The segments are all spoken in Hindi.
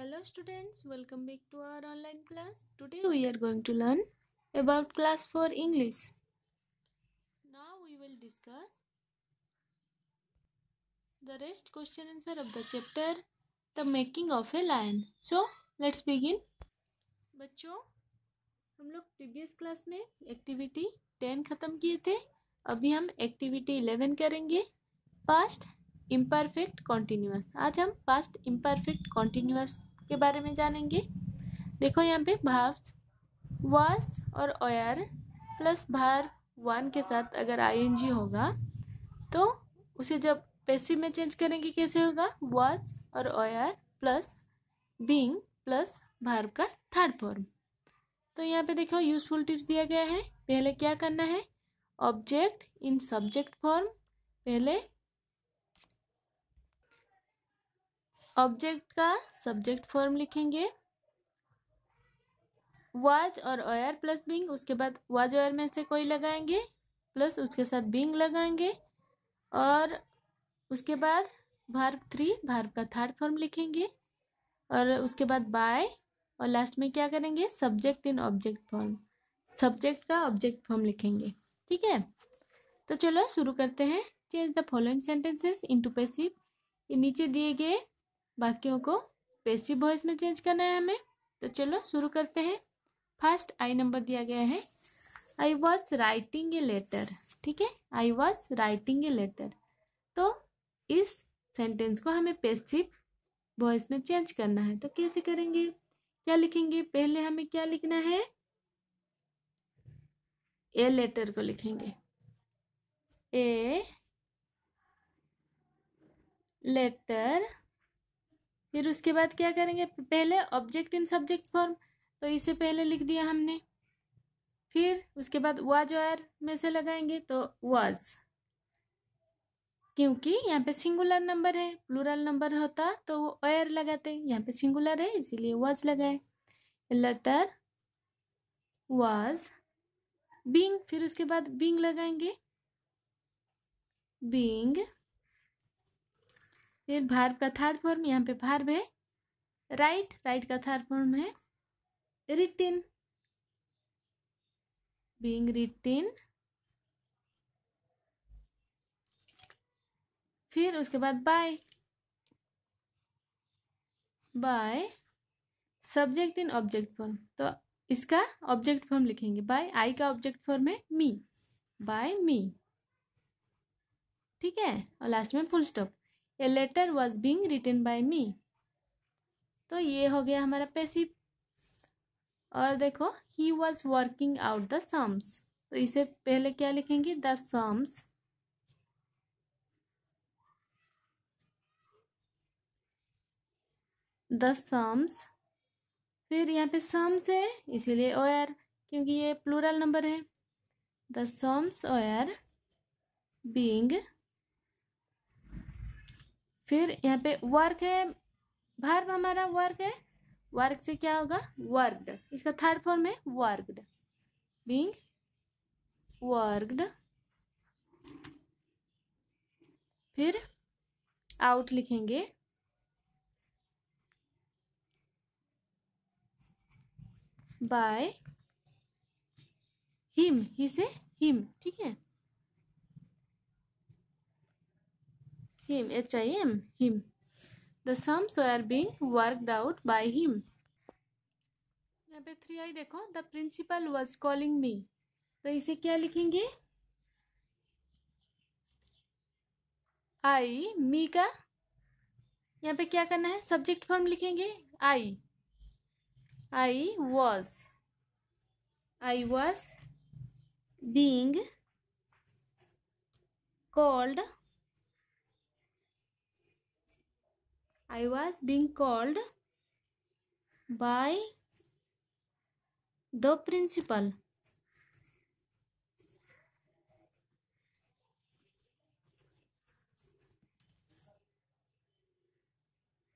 hello students welcome back to our online class today we are going to learn about class 4 english now we will discuss the rest question answer of the chapter the making of a lion so let's begin बच्चों हम लोग प्रीवियस क्लास में एक्टिविटी टेन ख़त्म किए थे अभी हम एक्टिविटी इलेवन करेंगे पास्ट इम्परफेक्ट कॉन्टीन्यूस आज हम पास्ट इम्परफेक्ट कॉन्टीन्यूस के बारे में जानेंगे देखो यहाँ पे भाव वास और ओयर प्लस भार वन के साथ अगर आईएनजी होगा तो उसे जब पैसिव में चेंज करेंगे कैसे होगा वाच और ओयर प्लस बींग प्लस भार का थर्ड फॉर्म तो यहाँ पे देखो यूजफुल टिप्स दिया गया है पहले क्या करना है ऑब्जेक्ट इन सब्जेक्ट फॉर्म पहले ऑब्जेक्ट का सब्जेक्ट फॉर्म लिखेंगे वाज और ऑयर प्लस बिंग उसके बाद वाज ऑयर में से कोई लगाएंगे प्लस उसके साथ बिंग लगाएंगे और उसके बाद भार्व थ्री भार्व का थर्ड फॉर्म लिखेंगे और उसके बाद बाय और लास्ट में क्या करेंगे subject in object form subject का ऑब्जेक्ट फॉर्म लिखेंगे ठीक है तो चलो शुरू करते हैं change the following sentences into passive नीचे दिए गए बाकियों को पेसिव वॉइस में चेंज करना है हमें तो चलो शुरू करते हैं फर्स्ट आई नंबर दिया गया है I was writing a letter ठीक है I was writing a letter तो इस सेंटेंस को हमें पेसिव वॉइस में चेंज करना है तो कैसे करेंगे क्या लिखेंगे पहले हमें क्या लिखना है ए लेटर को लिखेंगे ए लेटर फिर उसके बाद क्या करेंगे पहले ऑब्जेक्ट इन सब्जेक्ट फॉर्म तो इसे पहले लिख दिया हमने फिर उसके बाद वाज वायर में से लगाएंगे तो वाज क्योंकि यहाँ पे सिंगुलर नंबर है प्लूरल नंबर होता तो वो ऑयर लगाते यहाँ पे सिंगुलर है इसीलिए वाज लगाए लेटर वाज बिंग फिर उसके बाद बिंग लगाएंगे बिंग फिर भार का थर्ड फॉर्म यहाँ पे भार है राइट राइट का थर्ड फॉर्म है रिटिन बींग रिटिन फिर उसके बाद by by subject in object form तो इसका ऑब्जेक्ट फॉर्म लिखेंगे बाय आई का ऑब्जेक्ट फॉर्म है मी बाय मी ठीक है और लास्ट में full stop a letter was being written by me तो ये हो गया हमारा पैसिव और देखो he was working out the sums तो इसे पहले क्या लिखेंगे द सम्स द सम्स फिर यहाँ पे सम्स है इसीलिए ओयर क्योंकि ये प्लूरल नंबर है द सम्स ओयर बींग फिर यहाँ पे वर्क है भार हमारा वर्क है वर्क से क्या होगा वर्कड इसका थर्ड फॉर्म है वर्कड बींग वर्कड फिर आउट लिखेंगे बाय हिम ही से हिम ठीक है him h i m him the sums were being worked out by him यहाँ पे थ्री आई देखो the principal was calling me तो इसे क्या लिखेंगे आई मी का यहाँ पे क्या करना है सब्जेक्ट फॉर्म लिखेंगे I I was I was being called I was being called by the principal.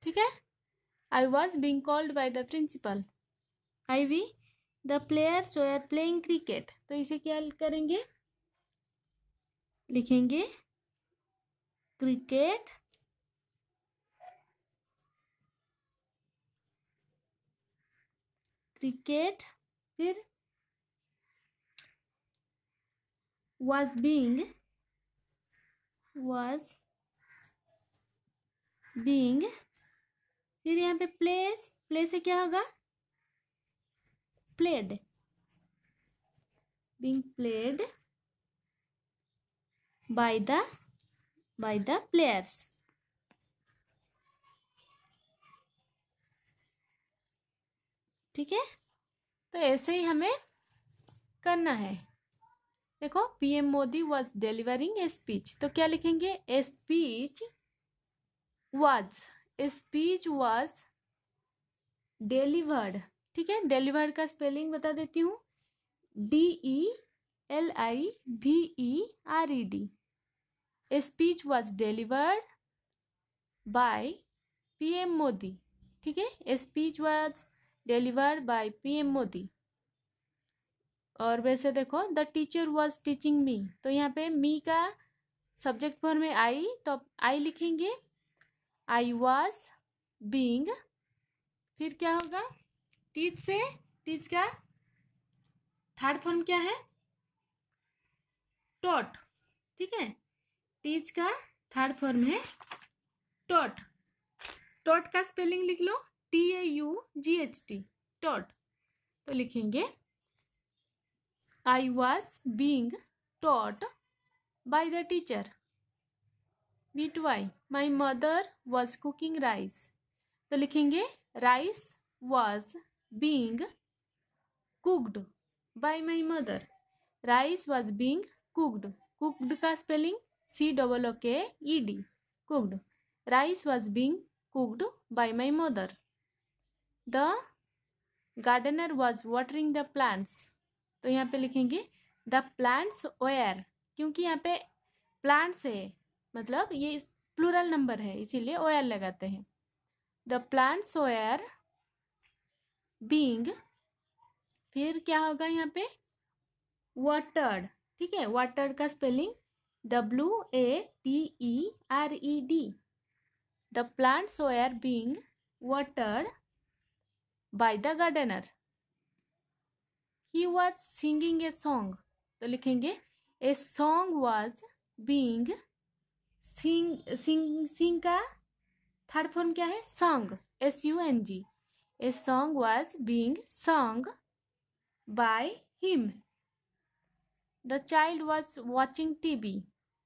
ठीक है I was being called by the principal I V the players so are playing cricket तो इसे क्या करेंगे लिखेंगे क्रिकेट क्रिकेट फिर वॉज बींग वॉज बींग फिर यहाँ पे प्लेस प्ले से क्या होगा played being played by the by the players ठीक है तो ऐसे ही हमें करना है देखो PM Modi was delivering a speech तो क्या लिखेंगे a speech was a speech was delivered ठीक है डिलीवर्ड का स्पेलिंग बता देती हूँ D E L I V E R E D a speech was delivered by PM Modi ठीक है a speech was deliver by PM Modi और वैसे देखो the teacher was teaching me तो यहाँ पे मी का सब्जेक्ट फॉर्म में आई तो आई लिखेंगे आई वॉज बींग फिर क्या होगा टीच से टीच का थर्ड फॉर्म क्या है टॉट ठीक है टीच का थर्ड फॉर्म है टॉट टॉट का स्पेलिंग लिख लो T A U G H T taught तो लिखेंगे I was being taught by the teacher V two I my mother was cooking rice तो लिखेंगे rice was being cooked by my mother rice was being cooked cooked का spelling C double O K E D cooked rice was being cooked by my mother the gardener was watering the plants तो यहाँ पे लिखेंगे द प्लांट्स ओयर क्योंकि यहाँ पे प्लांट्स है मतलब ये प्लूरल नंबर है इसीलिए ओयर लगाते हैं द प्लांट्स ओयर बींग फिर क्या होगा यहाँ पे वाटर्ड ठीक है वाटर्ड का spelling W A T E R E D the plants were being watered by the gardener he was singing a song तो लिखेंगे a song was being sing sing sing का थर्ड फॉर्म क्या है sung S U N G a song was being sung by him the child was watching TV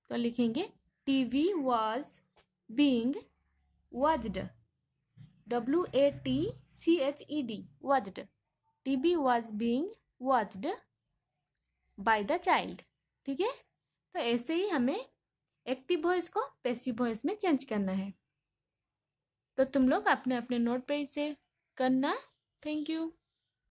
तो लिखेंगे TV was being watched W A T C H E D watched. B was being watched by the child. ठीक है तो ऐसे ही हमें एक्टिव वॉइस को पैसिव वॉइस में चेंज करना है तो तुम लोग अपने अपने नोट पे इसे करना थैंक यू